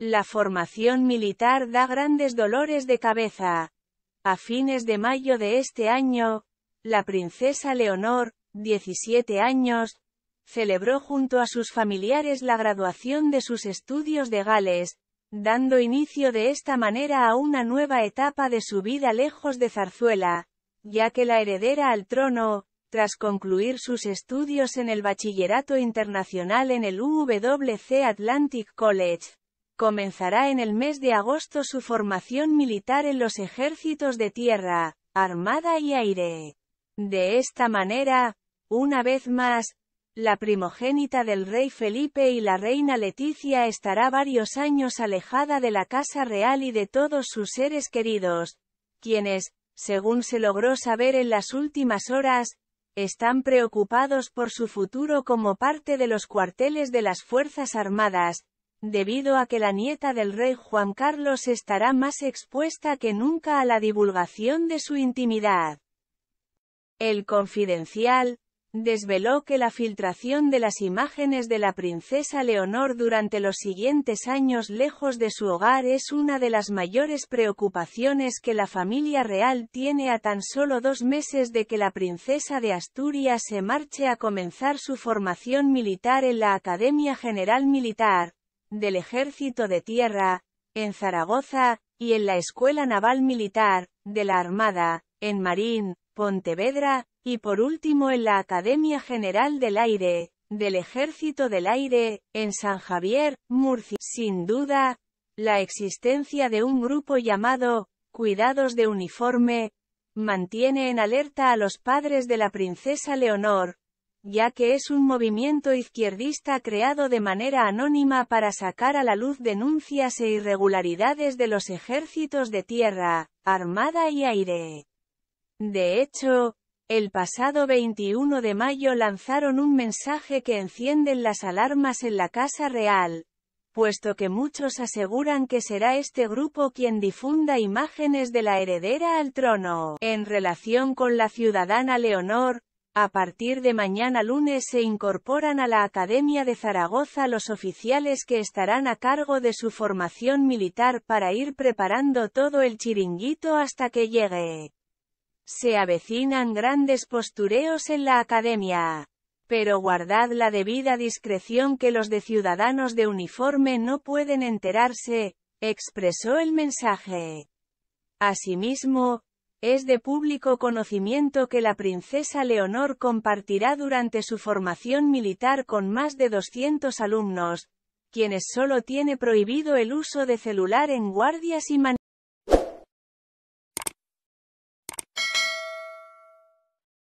La formación militar da grandes dolores de cabeza. A fines de mayo de este año, la princesa Leonor, 17 años, celebró junto a sus familiares la graduación de sus estudios de Gales, dando inicio de esta manera a una nueva etapa de su vida lejos de Zarzuela, ya que la heredera al trono, tras concluir sus estudios en el Bachillerato Internacional en el UWC Atlantic College, Comenzará en el mes de agosto su formación militar en los ejércitos de tierra, armada y aire. De esta manera, una vez más, la primogénita del rey Felipe y la reina Leticia estará varios años alejada de la casa real y de todos sus seres queridos, quienes, según se logró saber en las últimas horas, están preocupados por su futuro como parte de los cuarteles de las Fuerzas Armadas, debido a que la nieta del rey Juan Carlos estará más expuesta que nunca a la divulgación de su intimidad. El Confidencial, desveló que la filtración de las imágenes de la princesa Leonor durante los siguientes años lejos de su hogar es una de las mayores preocupaciones que la familia real tiene a tan solo dos meses de que la princesa de Asturias se marche a comenzar su formación militar en la Academia General Militar, del Ejército de Tierra, en Zaragoza, y en la Escuela Naval Militar, de la Armada, en Marín, Pontevedra, y por último en la Academia General del Aire, del Ejército del Aire, en San Javier, Murcia. Sin duda, la existencia de un grupo llamado, Cuidados de Uniforme, mantiene en alerta a los padres de la princesa Leonor, ya que es un movimiento izquierdista creado de manera anónima para sacar a la luz denuncias e irregularidades de los ejércitos de tierra, armada y aire. De hecho, el pasado 21 de mayo lanzaron un mensaje que encienden las alarmas en la Casa Real, puesto que muchos aseguran que será este grupo quien difunda imágenes de la heredera al trono. En relación con la ciudadana Leonor, a partir de mañana lunes se incorporan a la Academia de Zaragoza los oficiales que estarán a cargo de su formación militar para ir preparando todo el chiringuito hasta que llegue. Se avecinan grandes postureos en la Academia. Pero guardad la debida discreción que los de ciudadanos de uniforme no pueden enterarse, expresó el mensaje. Asimismo, es de público conocimiento que la princesa Leonor compartirá durante su formación militar con más de 200 alumnos, quienes solo tiene prohibido el uso de celular en guardias y